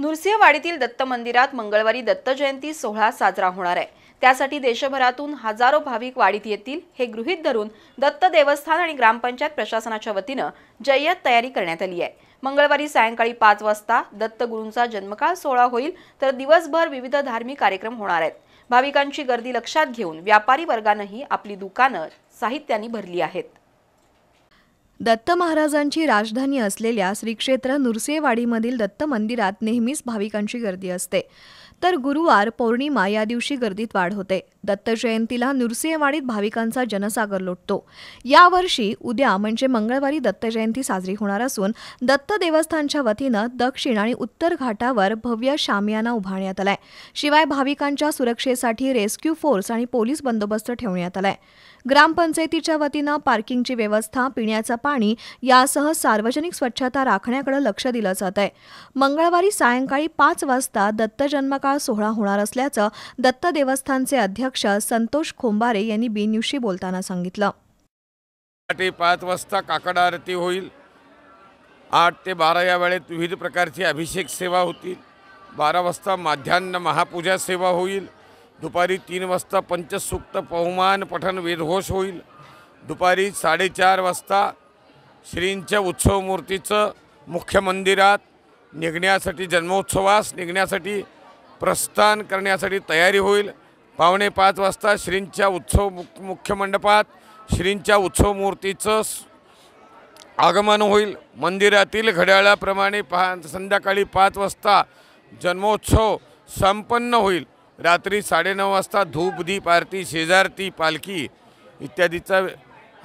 नृसिंहवाडीतील दत्त मंदिरात मंगळवारी दत्त जयंती सोहळा साजरा होणार आहे त्यासाठी देशभरातून हजारो भाविक वाडीत येतील हे गृहीत धरून दत्त देवस्थान आणि ग्रामपंचायत प्रशासनाच्या वतीनं जय्यत तयारी करण्यात आली आहे मंगळवारी सायंकाळी पाच वाजता दत्त जन्मकाळ सोहळा होईल तर दिवसभर विविध धार्मिक कार्यक्रम होणार आहेत भाविकांची गर्दी लक्षात घेऊन व्यापारी वर्गानंही आपली दुकानं साहित्यानी भरली आहेत दत्त महाराजांची राजधानी असलेल्या श्रीक्षेत्र नुरसेवाडीमधील दत्त मंदिरात नेहमीच भाविकांची गर्दी असते तर गुरुवार पौर्णिमा या दिवशी गर्दीत वाढ होते दत्त जयंतीला नुरसेवाडीत भाविकांचा जनसागर लोटतो यावर्षी उद्या म्हणजे मंगळवारी दत्त जयंती साजरी होणार असून दत्त देवस्थानच्या वतीनं दक्षिण आणि उत्तर घाटावर भव्य शामियाना उभारण्यात आलाय शिवाय भाविकांच्या सुरक्षेसाठी रेस्क्यू फोर्स आणि पोलीस बंदोबस्त ठेवण्यात आलाय ग्रामपंचायतीच्या वतीनं पार्किंगची व्यवस्था पिण्याचा पाणी यासह सार्वजनिक स्वच्छता राखण्याकडे लक्ष दिलं जात आहे मंगळवारी सायंकाळी पाच वाजता दत्त जन्मकाळ सोहळा होणार असल्याचं दत्त देवस्थानचे अध्यक्ष संतोष खोंबारे यांनी बी बोलताना सांगितलं पाच वाजता काकड आरती होईल आठ ते बारा या वेळेत विविध प्रकारची अभिषेक सेवा होतील बारा वाजता माध्यान्न महापूजा सेवा होईल दुपारी तीन वाजता पंचसुक्त बहुमान पठण वेदघोष होईल दुपारी साडेचार वाजता श्रींच्या उत्सव मूर्तीचं मुख्य मंदिरात निघण्यासाठी जन्मोत्सवास निघण्यासाठी प्रस्थान करण्यासाठी तयारी होईल पावणे पाच वाजता श्रींच्या उत्सव मुख्य मंडपात श्रींच्या उत्सव मूर्तीचं आगमन होईल मंदिरातील घड्याळाप्रमाणे पहा संध्याकाळी पाच वाजता जन्मोत्सव संपन्न होईल रात्री साडेनऊ वाजता धूप दीप आरती शेजारती पालखी इत्यादीचा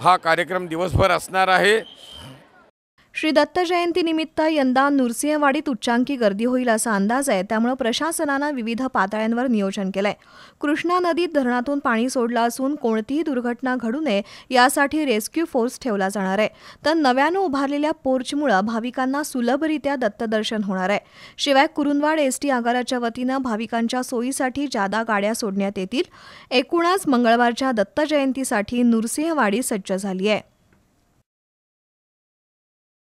हा कार्यक्रम दिवसभर असणार आहे श्री दत्त जयंतीनिमित्त यंदा नृसिंहवाडीत उच्चांकी गर्दी होईल असा अंदाज आहे त्यामुळे प्रशासनानं विविध पातळ्यांवर नियोजन केलंय कृष्णा नदीत धरणातून पाणी सोडलं असून कोणतीही दुर्घटना घडू नये यासाठी रेस्क्यू फोर्स ठेवला जाणार आहे तर नव्यानं उभारलेल्या पोर्चमुळे भाविकांना सुलभरित्या दत्तदर्शन होणार आहे शिवाय कुरुंदवाड एसटी आगाराच्या वतीनं भाविकांच्या सोयीसाठी जादा गाड्या सोडण्यात येतील एकूणच मंगळवारच्या दत्त जयंतीसाठी नुरसिंहवाडी सज्ज झाली आहे